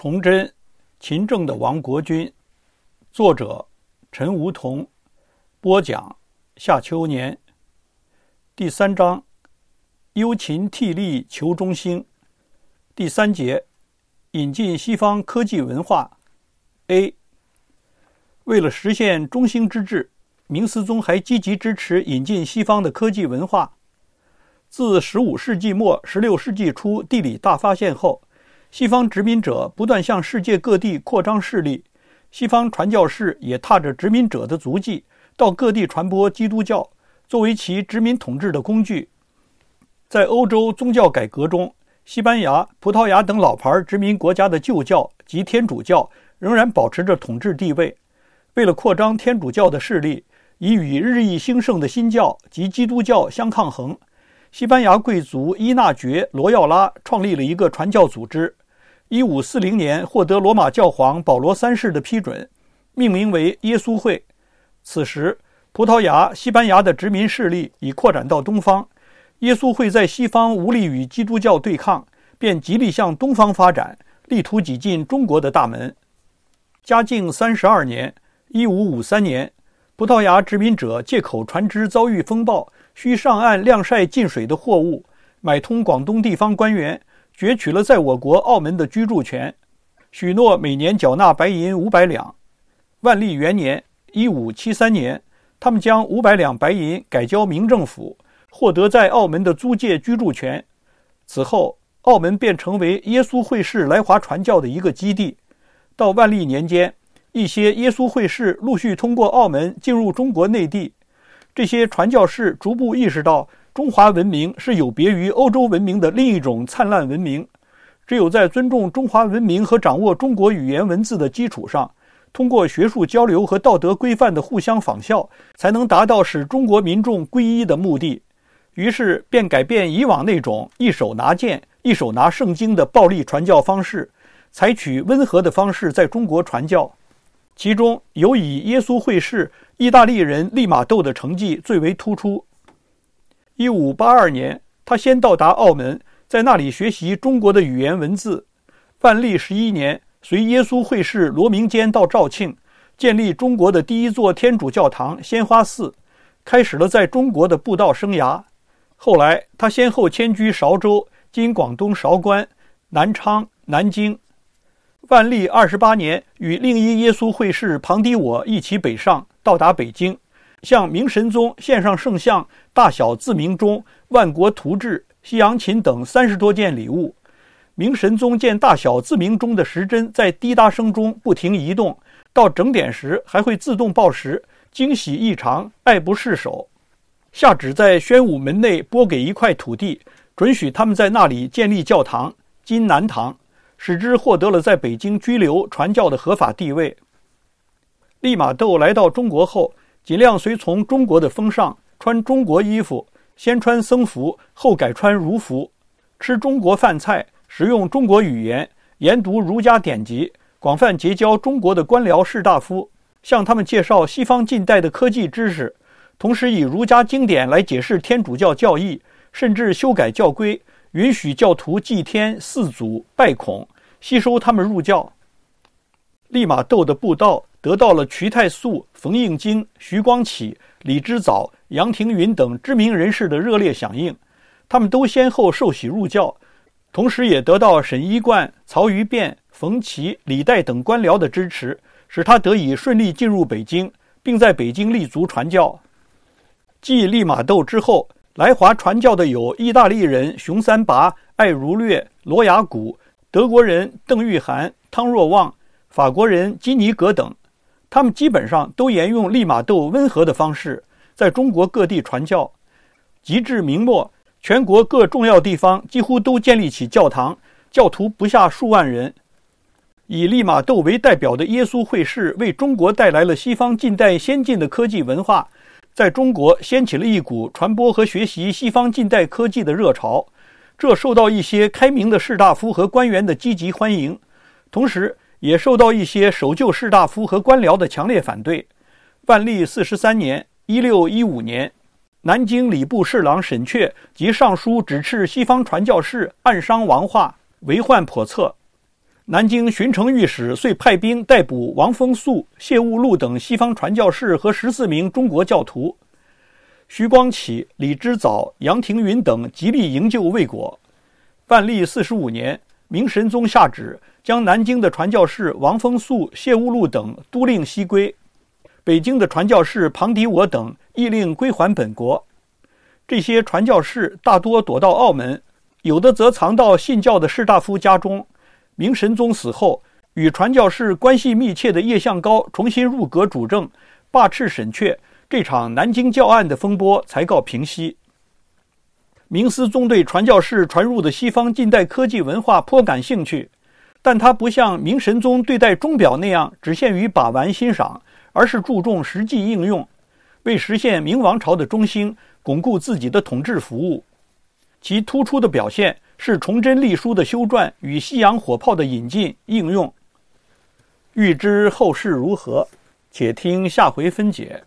崇祯，勤政的亡国君，作者陈梧桐，播讲夏秋年。第三章，忧勤惕力求中兴，第三节，引进西方科技文化。A。为了实现中兴之治，明思宗还积极支持引进西方的科技文化。自15世纪末、16世纪初地理大发现后。西方殖民者不断向世界各地扩张势力，西方传教士也踏着殖民者的足迹到各地传播基督教，作为其殖民统治的工具。在欧洲宗教改革中，西班牙、葡萄牙等老牌殖民国家的旧教及天主教仍然保持着统治地位。为了扩张天主教的势力，以与日益兴盛的新教及基督教相抗衡。西班牙贵族伊纳爵·罗耀拉创立了一个传教组织，1540年获得罗马教皇保罗三世的批准，命名为耶稣会。此时，葡萄牙、西班牙的殖民势力已扩展到东方，耶稣会在西方无力与基督教对抗，便极力向东方发展，力图挤进中国的大门。嘉靖三十二年一五五三年），葡萄牙殖民者借口船只遭遇风暴。需上岸晾晒进水的货物，买通广东地方官员，攫取了在我国澳门的居住权，许诺每年缴纳白银五百两。万历元年（一五七三年），他们将五百两白银改交明政府，获得在澳门的租界居住权。此后，澳门便成为耶稣会士来华传教的一个基地。到万历年间，一些耶稣会士陆续通过澳门进入中国内地。这些传教士逐步意识到，中华文明是有别于欧洲文明的另一种灿烂文明。只有在尊重中华文明和掌握中国语言文字的基础上，通过学术交流和道德规范的互相仿效，才能达到使中国民众皈依的目的。于是，便改变以往那种一手拿剑、一手拿圣经的暴力传教方式，采取温和的方式在中国传教。其中尤以耶稣会士意大利人利玛窦的成绩最为突出。一五八二年，他先到达澳门，在那里学习中国的语言文字。万历十一年，随耶稣会士罗明坚到肇庆，建立中国的第一座天主教堂——鲜花寺，开始了在中国的布道生涯。后来，他先后迁居韶州、今广东韶关、南昌、南京。万历二十八年，与另一耶稣会士庞迪我一起北上，到达北京，向明神宗献上圣像、大小自明钟、万国图志、西洋琴等三十多件礼物。明神宗见大小自明钟的时针在滴答声中不停移动，到整点时还会自动报时，惊喜异常，爱不释手，下旨在宣武门内拨给一块土地，准许他们在那里建立教堂，今南堂。使之获得了在北京居留传教的合法地位。利玛窦来到中国后，尽量随从中国的风尚，穿中国衣服，先穿僧服，后改穿儒服，吃中国饭菜，使用中国语言，研读儒家典籍，广泛结交中国的官僚士大夫，向他们介绍西方近代的科技知识，同时以儒家经典来解释天主教教义，甚至修改教规。允许教徒祭天祀祖拜孔，吸收他们入教。利玛窦的布道得到了瞿太素、冯应京、徐光启、李之藻、杨廷筠等知名人士的热烈响应，他们都先后受洗入教，同时也得到沈一贯、曹于变、冯琦、李代等官僚的支持，使他得以顺利进入北京，并在北京立足传教。继利玛窦之后。来华传教的有意大利人熊三拔、艾如略、罗雅古，德国人邓玉涵、汤若望，法国人基尼格等。他们基本上都沿用利玛窦温和的方式，在中国各地传教。及至明末，全国各重要地方几乎都建立起教堂，教徒不下数万人。以利玛窦为代表的耶稣会士，为中国带来了西方近代先进的科技文化。在中国掀起了一股传播和学习西方近代科技的热潮，这受到一些开明的士大夫和官员的积极欢迎，同时也受到一些守旧士大夫和官僚的强烈反对。万历四十三年一六一五年），南京礼部侍郎沈确及尚书指斥西方传教士暗伤王化、为患叵测。南京巡城御史遂派兵逮捕王风素、谢务禄等西方传教士和十四名中国教徒，徐光启、李之藻、杨廷云等极力营救未果。万历四十五年，明神宗下旨将南京的传教士王风素、谢务禄等都令西归，北京的传教士庞迪我等亦令归还本国。这些传教士大多躲到澳门，有的则藏到信教的士大夫家中。明神宗死后，与传教士关系密切的叶向高重新入阁主政，罢斥沈阙。这场南京教案的风波才告平息。明思宗对传教士传入的西方近代科技文化颇感兴趣，但他不像明神宗对待钟表那样只限于把玩欣赏，而是注重实际应用，为实现明王朝的中兴、巩固自己的统治服务。其突出的表现。是崇祯隶书的修撰与西洋火炮的引进应用。欲知后事如何，且听下回分解。